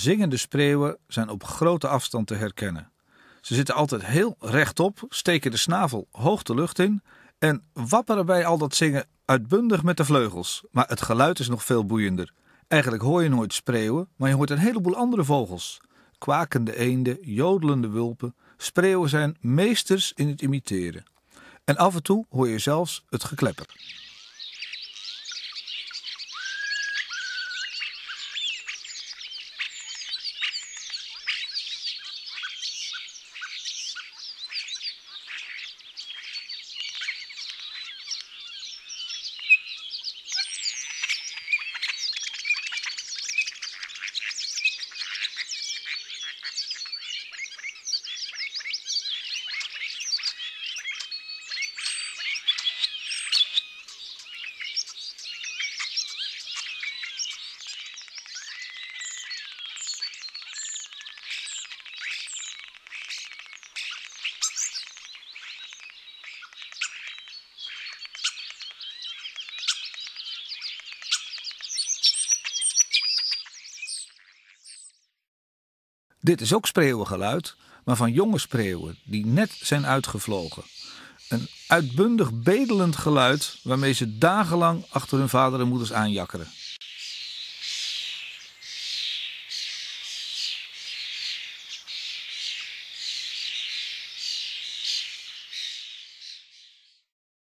Zingende spreeuwen zijn op grote afstand te herkennen. Ze zitten altijd heel rechtop, steken de snavel hoog de lucht in en wapperen bij al dat zingen uitbundig met de vleugels. Maar het geluid is nog veel boeiender. Eigenlijk hoor je nooit spreeuwen, maar je hoort een heleboel andere vogels. Kwakende eenden, jodelende wulpen. Spreeuwen zijn meesters in het imiteren. En af en toe hoor je zelfs het geklepper. Dit is ook spreeuwengeluid, maar van jonge spreeuwen die net zijn uitgevlogen. Een uitbundig bedelend geluid waarmee ze dagenlang achter hun vader en moeders aanjakkeren.